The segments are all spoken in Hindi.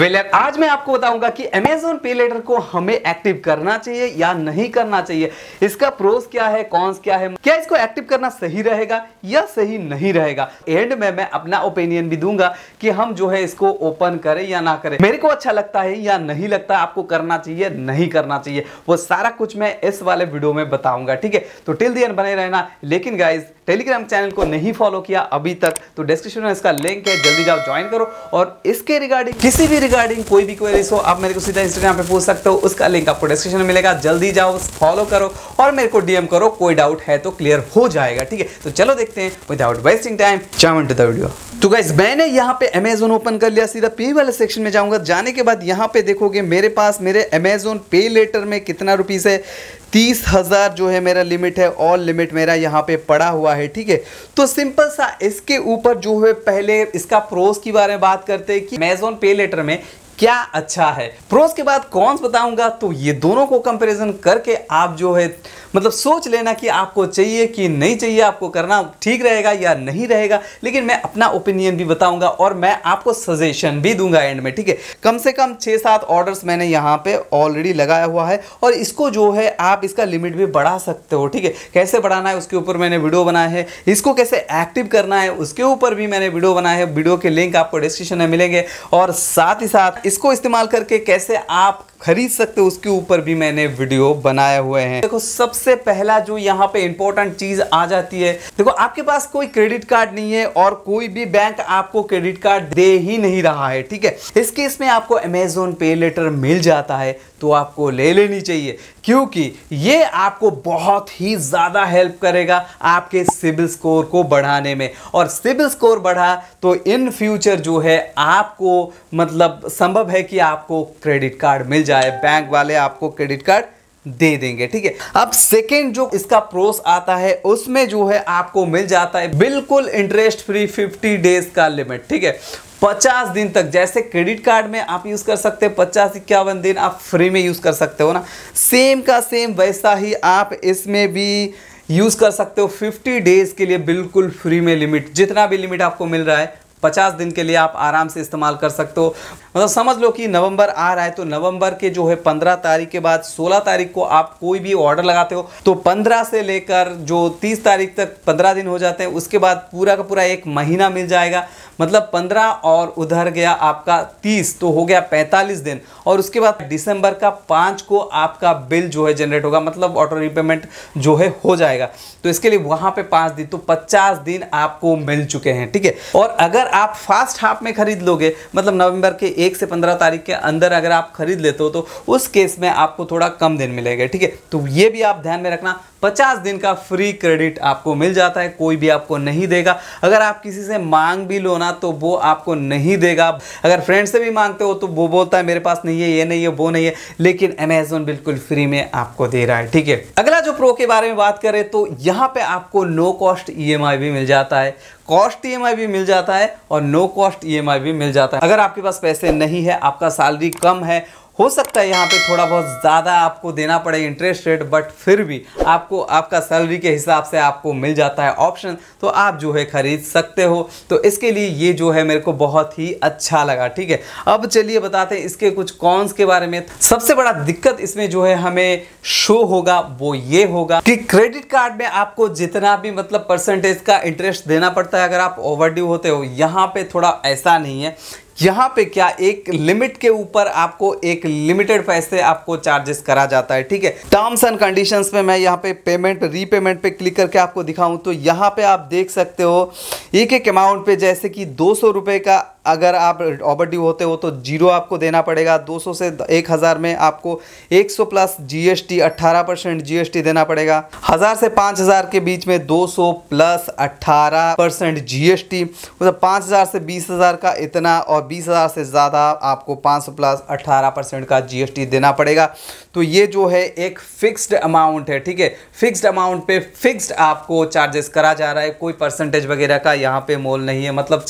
ट्रेलर आज मैं आपको बताऊंगा कि अमेजोन पे लेटर को हमें एक्टिव करना चाहिए या नहीं करना चाहिए इसका प्रोस क्या है कॉन्स क्या है क्या इसको एक्टिव करना सही रहेगा या सही नहीं रहेगा एंड में मैं अपना ओपिनियन भी दूंगा कि हम जो है इसको ओपन करें या ना करें मेरे को अच्छा लगता है या नहीं लगता आपको करना चाहिए नहीं करना चाहिए वो सारा कुछ मैं इस वाले वीडियो में बताऊंगा ठीक है तो टिल दिन बने रहना लेकिन गाइज टेलीग्राम चैनल को नहीं फॉलो किया अभी तक तो डिस्क्रिप्शन में इसका लिंक है जल्दी जाओ ज्वाइन करो और इसके रिगार्डिंग किसी भी रिगार्डिंग कोई भी क्वेरीज हो आप मेरे को सीधा इंस्टाग्राम पे पूछ सकते हो उसका लिंक आपको डिस्क्रिप्शन में मिलेगा जल्दी जाओ फॉलो करो और मेरे को डीएम करो कोई डाउट है तो क्लियर हो जाएगा ठीक है तो चलो देखते हैं विदाउट वेस्टिंग टाइम चावन टू द वीडियो तो गाइज मैंने यहाँ पे अमेजोन ओपन कर लिया सीधा पे वाले सेक्शन में जाऊंगा जाने के बाद यहाँ पे देखोगे मेरे पास मेरे अमेजोन पे लेटर में कितना रुपीज़ है तीस हज़ार जो है मेरा लिमिट है और लिमिट मेरा यहाँ पे पड़ा हुआ है ठीक है तो सिंपल सा इसके ऊपर जो है पहले इसका प्रोस के बारे में बात करते हैं कि अमेजोन पे लेटर में क्या अच्छा है प्रोस के बाद सा बताऊंगा तो ये दोनों को कंपैरिजन करके आप जो है मतलब सोच लेना कि आपको चाहिए कि नहीं चाहिए आपको करना ठीक रहेगा या नहीं रहेगा लेकिन मैं अपना ओपिनियन भी बताऊंगा और मैं आपको सजेशन भी दूंगा एंड में ठीक है कम से कम छः सात ऑर्डर्स मैंने यहाँ पे ऑलरेडी लगाया हुआ है और इसको जो है आप इसका लिमिट भी बढ़ा सकते हो ठीक है कैसे बढ़ाना है उसके ऊपर मैंने वीडियो बनाया है इसको कैसे एक्टिव करना है उसके ऊपर भी मैंने वीडियो बनाया है वीडियो के लिंक आपको डिस्क्रिप्शन में मिलेंगे और साथ ही साथ इसको इस्तेमाल करके कैसे आप खरीद सकते हो उसके ऊपर भी मैंने वीडियो बनाए हुए हैं देखो सबसे पहला जो यहाँ पे इंपॉर्टेंट चीज आ जाती है देखो आपके पास कोई क्रेडिट कार्ड नहीं है और कोई भी बैंक आपको क्रेडिट कार्ड दे ही नहीं रहा है ठीक है इस केस में आपको अमेजोन पे लेटर मिल जाता है तो आपको ले लेनी चाहिए क्योंकि ये आपको बहुत ही ज़्यादा हेल्प करेगा आपके सिविल स्कोर को बढ़ाने में और सिविल स्कोर बढ़ा तो इन फ्यूचर जो है आपको मतलब संभव है कि आपको क्रेडिट कार्ड मिल जाए बैंक वाले आपको क्रेडिट कार्ड दे देंगे ठीक है अब सेकेंड जो इसका प्रोस आता है उसमें जो है आपको मिल जाता है बिल्कुल इंटरेस्ट फ्री 50 डेज का लिमिट ठीक है 50 दिन तक जैसे क्रेडिट कार्ड में आप यूज़ कर सकते हैं पचास इक्यावन दिन आप फ्री में यूज़ कर सकते हो ना सेम का सेम वैसा ही आप इसमें भी यूज़ कर सकते हो 50 डेज़ के लिए बिल्कुल फ्री में लिमिट जितना भी लिमिट आपको मिल रहा है पचास दिन के लिए आप आराम से इस्तेमाल कर सकते हो मतलब समझ लो कि नवंबर आ रहा है तो नवंबर के जो है पंद्रह तारीख के बाद सोलह तारीख को आप कोई भी ऑर्डर लगाते हो तो पंद्रह से लेकर जो तीस तारीख तक पंद्रह दिन हो जाते हैं उसके बाद पूरा का पूरा एक महीना मिल जाएगा मतलब 15 और उधर गया आपका 30 तो हो गया 45 दिन और उसके बाद दिसंबर का पाँच को आपका बिल जो है जनरेट होगा मतलब ऑटो रिपेमेंट जो है हो जाएगा तो इसके लिए वहाँ पे पाँच दिन तो पचास दिन आपको मिल चुके हैं ठीक है और अगर आप फास्ट हाफ में खरीद लोगे मतलब नवंबर के एक से पंद्रह तारीख के अंदर अगर आप खरीद लेते हो तो उस केस में आपको थोड़ा कम दिन मिलेगा ठीक है तो ये भी आप ध्यान में रखना 50 दिन का फ्री क्रेडिट आपको मिल जाता है कोई भी आपको नहीं देगा अगर आप किसी से मांग भी लो ना ना तो वो आपको नहीं देगा अगर फ्रेंड से भी मांगते हो तो वो बोलता है मेरे पास नहीं है ये नहीं है वो नहीं है लेकिन अमेजोन बिल्कुल फ्री में आपको दे रहा है ठीक है अगला जो प्रो के बारे में बात करें तो यहाँ पे आपको नो कॉस्ट ई भी मिल जाता है कॉस्ट ई भी मिल जाता है और नो कॉस्ट ई भी मिल जाता है अगर आपके पास पैसे नहीं है आपका सैलरी कम है हो सकता है यहाँ पे थोड़ा बहुत ज़्यादा आपको देना पड़े इंटरेस्ट रेट बट फिर भी आपको आपका सैलरी के हिसाब से आपको मिल जाता है ऑप्शन तो आप जो है ख़रीद सकते हो तो इसके लिए ये जो है मेरे को बहुत ही अच्छा लगा ठीक है अब चलिए बताते हैं इसके कुछ कॉन्स के बारे में सबसे बड़ा दिक्कत इसमें जो है हमें शो होगा वो ये होगा कि क्रेडिट कार्ड में आपको जितना भी मतलब परसेंटेज का इंटरेस्ट देना पड़ता है अगर आप ओवर होते हो यहाँ पे थोड़ा ऐसा नहीं है यहाँ पे क्या एक लिमिट के ऊपर आपको एक लिमिटेड पैसे आपको चार्जेस करा जाता है ठीक है टर्म्स एंड कंडीशंस पे मैं यहाँ पे पेमेंट रीपेमेंट पे क्लिक करके आपको दिखाऊं तो यहाँ पे आप देख सकते हो एक एक अमाउंट पे जैसे कि दो सौ का अगर आप ओवरड्यू होते हो तो जीरो आपको देना पड़ेगा 200 से 1000 में आपको 100 प्लस जीएसटी 18 परसेंट जीएसटी देना पड़ेगा हज़ार से 5000 के बीच में 200 प्लस 18 परसेंट जीएसटी मतलब पाँच हज़ार से 20000 का इतना और 20000 से ज़्यादा आपको 500 प्लस 18 परसेंट का जीएसटी देना पड़ेगा तो ये जो है एक फिक्स्ड अमाउंट है ठीक है फिक्स्ड अमाउंट पे फिक्स्ड आपको चार्जेस करा जा रहा है कोई परसेंटेज वगैरह का यहाँ पे मोल नहीं है मतलब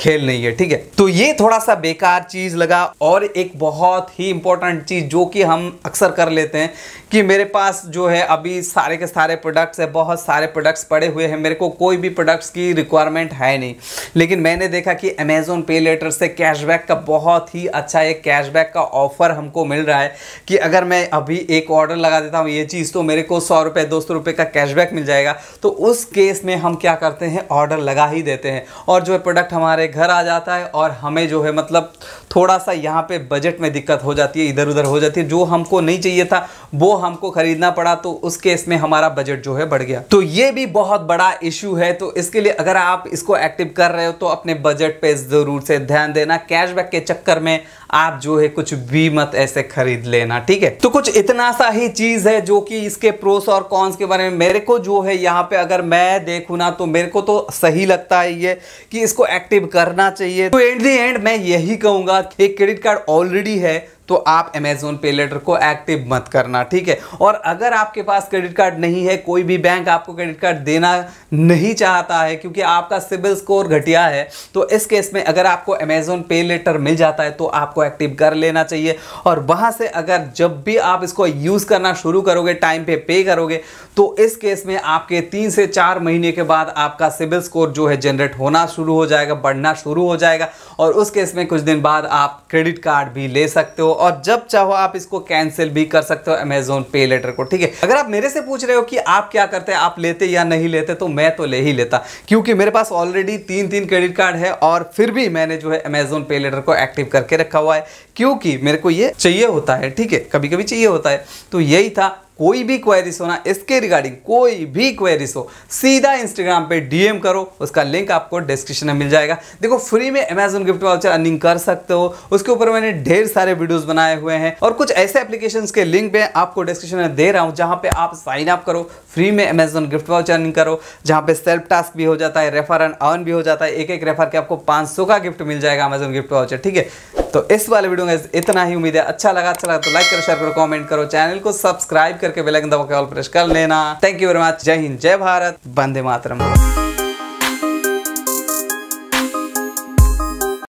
खेल नहीं है ठीक ठीक है तो ये थोड़ा सा बेकार चीज लगा और एक बहुत ही इंपॉर्टेंट चीज जो कि हम अक्सर कर लेते हैं कि मेरे पास जो है अभी सारे के सारे प्रोडक्ट्स है बहुत सारे प्रोडक्ट्स पड़े हुए हैं मेरे को कोई भी प्रोडक्ट्स की रिक्वायरमेंट है नहीं लेकिन मैंने देखा कि अमेजोन पे लेटर से कैशबैक का बहुत ही अच्छा एक कैशबैक का ऑफर हमको मिल रहा है कि अगर मैं अभी एक ऑर्डर लगा देता हूँ ये चीज़ तो मेरे को सौ रुपये दो सौ रुपये का कैशबैक मिल जाएगा तो उस केस में हम क्या करते हैं ऑर्डर लगा ही देते हैं और जो प्रोडक्ट हमारे घर आ जाता है है और हमें जो है मतलब थोड़ा सा यहाँ पे बजट में दिक्कत हो जाती है इधर उधर हो जाती है जो हमको नहीं चाहिए था वो हमको खरीदना पड़ा तो उस केस में हमारा बजट जो है बढ़ गया तो ये भी बहुत बड़ा इश्यू है तो इसके लिए अगर आप इसको एक्टिव कर रहे हो तो अपने बजट पे ज़रूर से ध्यान देना कैशबैक के चक्कर में आप जो है कुछ भी मत ऐसे खरीद लेना ठीक है तो कुछ इतना सा ही चीज़ है जो कि इसके प्रोस और कॉन्स के बारे में मेरे को जो है यहाँ पे अगर मैं देखूँ ना तो मेरे को तो सही लगता है ये कि इसको एक्टिव करना चाहिए तो एंड दी एंड मैं यही कहूंगा एक क्रेडिट कार्ड ऑलरेडी है तो आप अमेजोन पे लेटर को एक्टिव मत करना ठीक है और अगर आपके पास क्रेडिट कार्ड नहीं है कोई भी बैंक आपको क्रेडिट कार्ड देना नहीं चाहता है क्योंकि आपका सिबिल स्कोर घटिया है तो इस केस में अगर आपको अमेजोन पे लेटर मिल जाता है तो आपको एक्टिव कर लेना चाहिए और वहाँ से अगर जब भी आप इसको यूज़ करना शुरू करोगे टाइम पे पे करोगे तो इस केस में आपके तीन से चार महीने के बाद आपका सिबिल स्कोर जो है जनरेट होना शुरू हो जाएगा बढ़ना शुरू हो जाएगा और उस केस में कुछ दिन बाद आप क्रेडिट कार्ड भी ले सकते हो और जब चाहो आप इसको कैंसिल भी कर सकते हो अमेजोन पे लेटर को ठीक है अगर आप मेरे से पूछ रहे हो कि आप क्या करते हैं आप लेते या नहीं लेते तो मैं तो ले ही लेता क्योंकि मेरे पास ऑलरेडी तीन तीन क्रेडिट कार्ड है और फिर भी मैंने जो है अमेजोन पे लेटर को एक्टिव करके रखा हुआ है क्योंकि मेरे को ये चाहिए होता है ठीक है कभी कभी चाहिए होता है तो यही था कोई भी क्वेरीज हो ना इसके रिगार्डिंग कोई भी क्वेरीज हो सीधा इंस्टाग्राम पे डीएम करो उसका लिंक आपको डिस्क्रिप्शन में मिल जाएगा देखो फ्री में अमेजोन गिफ्ट वाउचर अर्निंग कर सकते हो उसके ऊपर मैंने ढेर सारे वीडियोस बनाए हुए हैं और कुछ ऐसे एप्लीकेशन के लिंक में आपको डिस्क्रिप्शन में दे रहा हूँ जहाँ पे आप साइन अप करो फ्री में अमेजोन गिफ्ट वाउचर अर्निंग करो जहाँ पे सेल्फ टास्क भी हो जाता है रेफर एंड अर्न भी हो जाता है एक एक रेफर के आपको पाँच का गिफ्ट मिल जाएगा अमेजोन गिफ्ट वाउचर ठीक है तो इस वाले वीडियो में इतना ही उम्मीद है अच्छा लगा अच्छा लगा तो लाइक करो शेयर करो कमेंट करो चैनल को सब्सक्राइब करके बेलाइकन दबा के ऑल प्रेस कर लेना थैंक यू वेरी मच जय हिंद जय भारत बंदे मातरम